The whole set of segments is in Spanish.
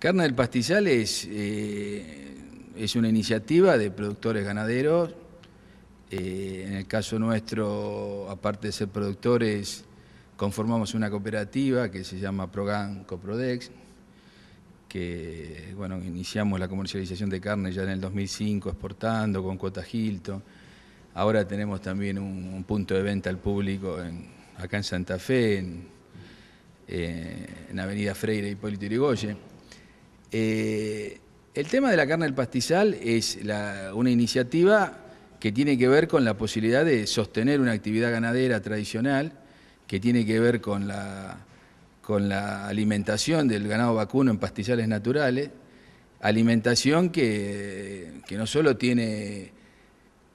Carne del Pastizal eh, es, una iniciativa de productores ganaderos. Eh, en el caso nuestro, aparte de ser productores, conformamos una cooperativa que se llama Progan Coprodex, que bueno, iniciamos la comercialización de carne ya en el 2005, exportando con cuota Hilton. Ahora tenemos también un, punto de venta al público acá en Santa Fe, eh, en, Avenida Freire y Hipólito Yrigoyen. Eh, el tema de la carne del pastizal es una iniciativa que tiene que ver con la posibilidad de sostener una actividad ganadera tradicional, que tiene que ver con la, alimentación del ganado vacuno en pastizales naturales, alimentación que, no solo tiene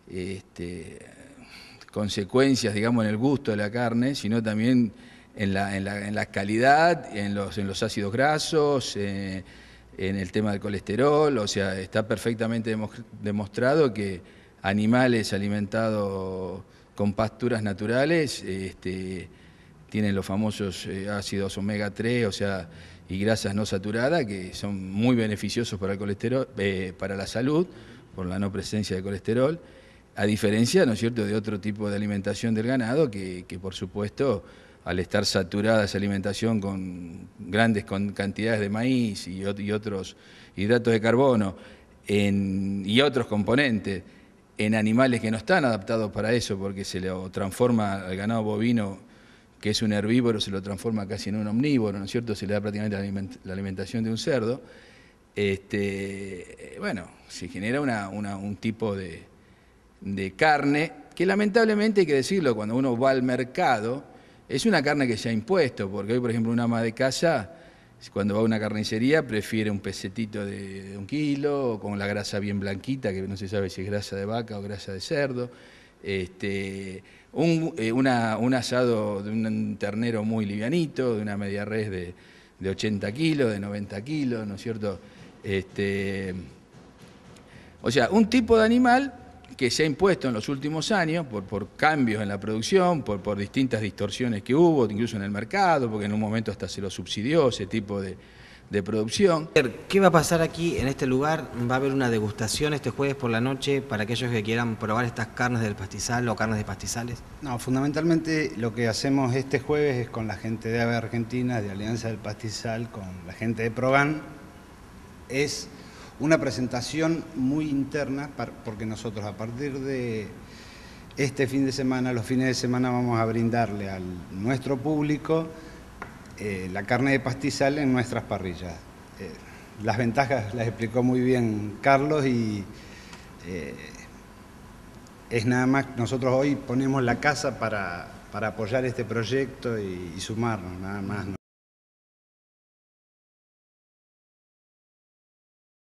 este, consecuencias, digamos, en el gusto de la carne, sino también en la, calidad, en los, en los ácidos grasos. Eh, en el tema del colesterol, o sea, está perfectamente demostrado que animales alimentados con pasturas naturales este, tienen los famosos eh, ácidos omega 3, o sea, y grasas no saturadas, que son muy beneficiosos para el colesterol, eh, para la salud, por la no presencia de colesterol, a diferencia, ¿no es cierto?, de otro tipo de alimentación del ganado, que por supuesto al estar saturada esa alimentación con grandes cantidades de maíz y, otros hidratos de carbono y otros componentes en animales que no están adaptados para eso, porque se lo transforma al ganado bovino, que es un herbívoro, se lo transforma casi en un omnívoro, ¿no es cierto? Se le da prácticamente la alimentación de un cerdo. Este, bueno, se genera un tipo de, de carne que lamentablemente hay que decirlo, cuando uno va al mercado, es una carne que se ha impuesto, porque hoy, por ejemplo, una ama de casa, cuando va a una carnicería, prefiere un pesetito de, un kilo, con la grasa bien blanquita, que no se sabe si es grasa de vaca o grasa de cerdo. Este, un, eh, asado de un ternero muy livianito, de una media res de, 80 kilos, de 90 kilos, ¿no es cierto? Este, o sea, un tipo de animal que se ha impuesto en los últimos años por, cambios en la producción, por, distintas distorsiones que hubo, incluso en el mercado, porque en un momento hasta se lo subsidió ese tipo de, producción. ¿Qué va a pasar aquí en este lugar? ¿Va a haber una degustación este jueves por la noche para aquellos que quieran probar estas carnes del pastizal o carnes de pastizales? No, fundamentalmente lo que hacemos este jueves es con la gente de AVE Argentina, de Alianza del Pastizal, con la gente de Progan, es una presentación muy interna, porque nosotros a partir de este fin de semana, los fines de semana vamos a brindarle a nuestro público eh, la carne de pastizal en nuestras parrillas. Eh, las ventajas las explicó muy bien Carlos y eh, es nada más, nosotros hoy ponemos la casa para, apoyar este proyecto y, sumarnos, nada más.